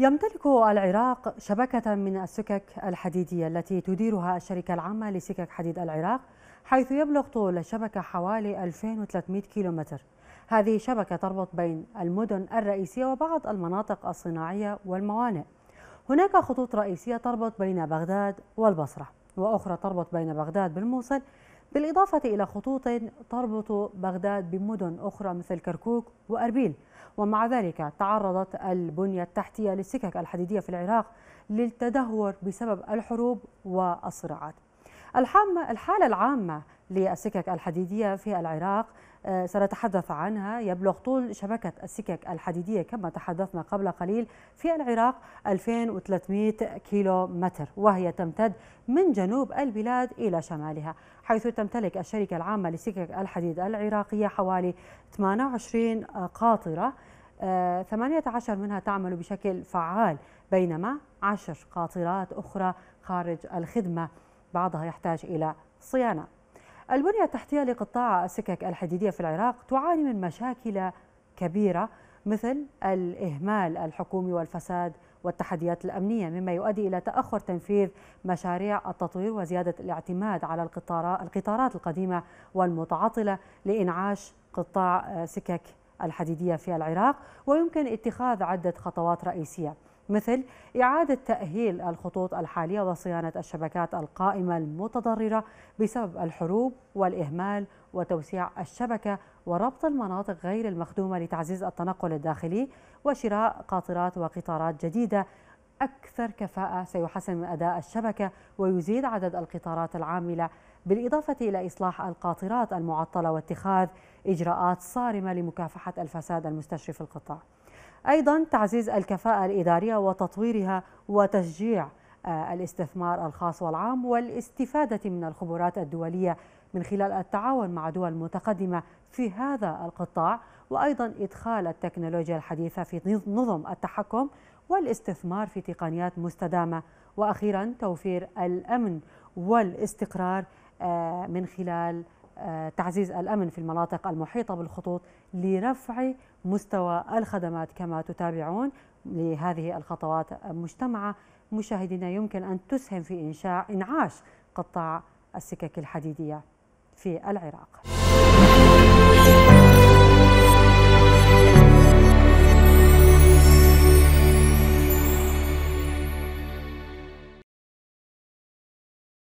يمتلك العراق شبكة من السكك الحديدية التي تديرها الشركة العامة لسكك حديد العراق حيث يبلغ طول الشبكة حوالي 2300 كيلومتر هذه شبكة تربط بين المدن الرئيسية وبعض المناطق الصناعية والموانئ هناك خطوط رئيسية تربط بين بغداد والبصرة وأخرى تربط بين بغداد بالموصل بالإضافة إلى خطوط تربط بغداد بمدن أخرى مثل كركوك وأربيل ومع ذلك تعرضت البنية التحتية للسكك الحديدية في العراق للتدهور بسبب الحروب والصراعات الحالة العامة للسكك الحديدية في العراق آه، سنتحدث عنها يبلغ طول شبكة السكك الحديدية كما تحدثنا قبل قليل في العراق 2300 كيلو متر وهي تمتد من جنوب البلاد إلى شمالها حيث تمتلك الشركة العامة لسكك الحديد العراقية حوالي 28 قاطرة 18 آه، منها تعمل بشكل فعال بينما 10 قاطرات أخرى خارج الخدمة بعضها يحتاج إلى صيانة البنية التحتية لقطاع السكك الحديدية في العراق تعاني من مشاكل كبيرة مثل الإهمال الحكومي والفساد والتحديات الأمنية مما يؤدي إلى تأخر تنفيذ مشاريع التطوير وزيادة الاعتماد على القطارات القديمة والمتعطلة لإنعاش قطاع سكك الحديدية في العراق ويمكن اتخاذ عدة خطوات رئيسية مثل إعادة تأهيل الخطوط الحالية وصيانة الشبكات القائمة المتضررة بسبب الحروب والإهمال وتوسيع الشبكة وربط المناطق غير المخدومة لتعزيز التنقل الداخلي وشراء قاطرات وقطارات جديدة أكثر كفاءة سيحسن من أداء الشبكة ويزيد عدد القطارات العاملة بالإضافة إلى إصلاح القاطرات المعطلة واتخاذ إجراءات صارمة لمكافحة الفساد المستشري في القطاع أيضا تعزيز الكفاءة الإدارية وتطويرها وتشجيع آه، الاستثمار الخاص والعام والاستفادة من الخبرات الدولية من خلال التعاون مع دول متقدمة في هذا القطاع وأيضا إدخال التكنولوجيا الحديثة في نظم التحكم والاستثمار في تقنيات مستدامة وأخيرا توفير الأمن والاستقرار آه، من خلال تعزيز الامن في المناطق المحيطه بالخطوط لرفع مستوى الخدمات كما تتابعون لهذه الخطوات مجتمعه مشاهدينا يمكن ان تسهم في انشاء انعاش قطاع السكك الحديديه في العراق.